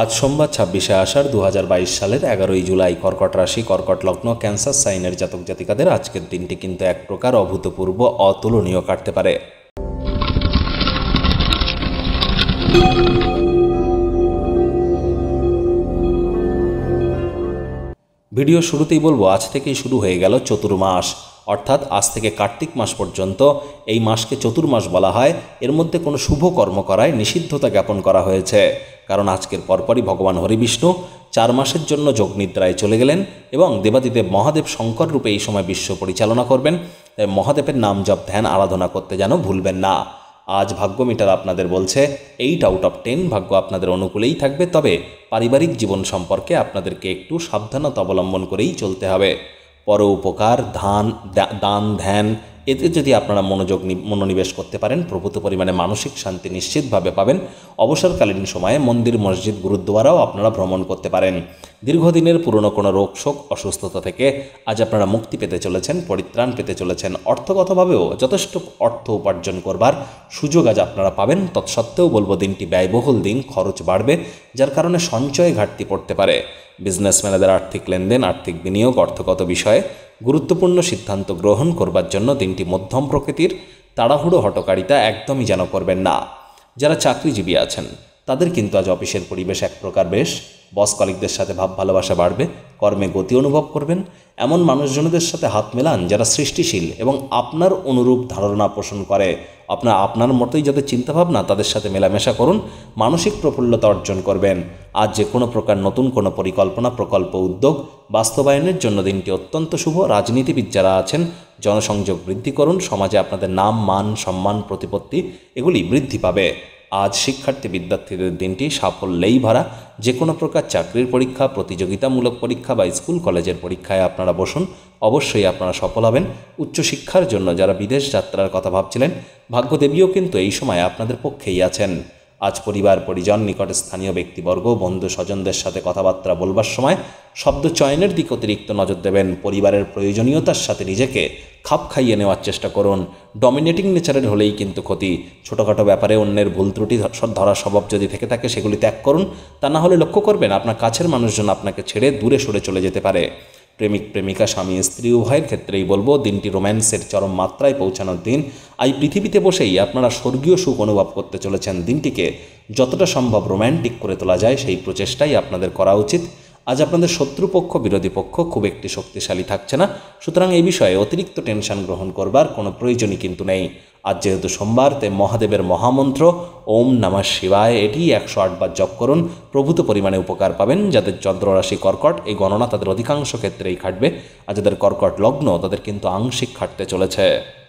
আজ সোমবার ছাব্বিশে আষাঢ় দু সালের এগারোই জুলাই কর্কট রাশি কর্কট লগ্ন ক্যান্সার সাইনের জাতক জাতিকাদের আজকের দিনটি কিন্তু এক প্রকার অভূতপূর্ব অতুলনীয় কাটতে পারে ভিডিও শুরুতেই বলবো আজ থেকেই শুরু হয়ে গেল চতুর্মাস অর্থাৎ আজ থেকে কার্তিক মাস পর্যন্ত এই মাসকে চতুর্মাস বলা হয় এর মধ্যে কোনো শুভ কর্ম করায় নিষিদ্ধতা জ্ঞাপন করা হয়েছে কারণ আজকের পরপরই ভগবান হরিবিষ্ণু চার মাসের জন্য যোগনিদ্রায় চলে গেলেন এবং দেবাদিদেব মহাদেব শঙ্কর রূপে এই সময় বিশ্ব পরিচালনা করবেন তাই মহাদেবের নাম জপ ধ্যান আরাধনা করতে যেন ভুলবেন না আজ ভাগ্য মিটার আপনাদের বলছে এইট আউট অফ টেন ভাগ্য আপনাদের অনুকূলেই থাকবে তবে পারিবারিক জীবন সম্পর্কে আপনাদেরকে একটু সাবধানতা অবলম্বন করেই চলতে হবে परोपकार धान दान ध्यान এতে যদি আপনারা মনোযোগ মনোনিবেশ করতে পারেন প্রভূত পরিমাণে মানসিক শান্তি নিশ্চিতভাবে পাবেন অবসরকালীন সময়ে মন্দির মসজিদ গুরুদ্বারাও আপনারা ভ্রমণ করতে পারেন দীর্ঘদিনের পুরনো কোনো রোগ শোক অসুস্থতা থেকে আজ আপনারা মুক্তি পেতে চলেছেন পরিত্রাণ পেতে চলেছেন অর্থগতভাবেও যথেষ্ট অর্থ উপার্জন করবার সুযোগ আজ আপনারা পাবেন তৎসত্ত্বেও বলবো দিনটি ব্যয়বহুল দিন খরচ বাড়বে যার কারণে সঞ্চয় ঘাটতি পড়তে পারে বিজনেসম্যানেদের আর্থিক লেনদেন আর্থিক বিনিয়োগ অর্থগত বিষয়ে গুরুত্বপূর্ণ সিদ্ধান্ত গ্রহণ করবার জন্য দিনটি মধ্যম প্রকৃতির তাড়াহুড়ো হটকারিতা একদমই যেন করবেন না যারা চাকরিজীবী আছেন তাদের কিন্তু আজ অফিসের পরিবেশ এক প্রকার বেশ বস কলিকদের সাথে ভাব ভালোবাসা বাড়বে কর্মে গতি অনুভব করবেন এমন মানুষজনদের সাথে হাত মেলান যারা সৃষ্টিশীল এবং আপনার অনুরূপ ধারণা পোষণ করে আপনার আপনার মতোই যাদের চিন্তাভাবনা তাদের সাথে মেলামেশা করুন মানসিক প্রফুল্লতা অর্জন করবেন আজ যে কোনো প্রকার নতুন কোনো পরিকল্পনা প্রকল্প উদ্যোগ বাস্তবায়নের জন্য দিনটি অত্যন্ত শুভ রাজনীতিবিদ যারা আছেন জনসংযোগ বৃদ্ধি করুন সমাজে আপনাদের নাম মান সম্মান প্রতিপত্তি এগুলি বৃদ্ধি পাবে আজ শিক্ষার্থী বিদ্যার্থীদের দিনটি সাফল্যেই ভরা যে কোনো প্রকার চাকরির পরীক্ষা প্রতিযোগিতামূলক পরীক্ষা বা স্কুল কলেজের পরীক্ষায় আপনারা বসুন অবশ্যই আপনারা সফল হবেন উচ্চশিক্ষার জন্য যারা বিদেশ যাত্রার কথা ভাবছিলেন ভাগ্যদেবীও কিন্তু এই সময় আপনাদের পক্ষেই আছেন আজ পরিবার পরিজন নিকট স্থানীয় ব্যক্তিবর্গ বন্ধু স্বজনদের সাথে কথাবার্তা বলবার সময় শব্দ চয়নের দিকে অতিরিক্ত নজর দেবেন পরিবারের প্রয়োজনীয়তার সাথে নিজেকে খাপ খাইয়ে নেওয়ার চেষ্টা করুন ডমিনেটিং নেচারের হলেই কিন্তু ক্ষতি ছোটোখাটো ব্যাপারে অন্যের ভুল ত্রুটি ধরা স্বভাব যদি থেকে থাকে সেগুলি ত্যাগ করুন তা না হলে লক্ষ্য করবেন আপনার কাছের মানুষজন আপনাকে ছেড়ে দূরে সরে চলে যেতে পারে প্রেমিক প্রেমিকা স্বামী স্ত্রী উভয়ের ক্ষেত্রেই বলবো দিনটি রোম্যান্সের চরম মাত্রায় পৌঁছানোর দিন আজ পৃথিবীতে বসেই আপনারা স্বর্গীয় সুখ অনুভব করতে চলেছেন দিনটিকে যতটা সম্ভব রোম্যান্টিক করে তোলা যায় সেই প্রচেষ্টাই আপনাদের করা উচিত আজ আপনাদের শত্রুপক্ষ বিরোধী পক্ষ খুব একটি শক্তিশালী থাকছে না সুতরাং এই বিষয়ে অতিরিক্ত টেনশন গ্রহণ করবার কোনো প্রয়োজনই কিন্তু নেই আজ যেহেতু সোমবার তাই মহাদেবের মহামন্ত্র ওম নামা শিবায় এটি একশো আটবার জপ করুন প্রভূত পরিমাণে উপকার পাবেন যাদের চন্দ্ররাশি কর্কট এই গণনা তাদের অধিকাংশ ক্ষেত্রেই খাটবে আর যাদের কর্কট লগ্ন তাদের কিন্তু আংশিক খাটতে চলেছে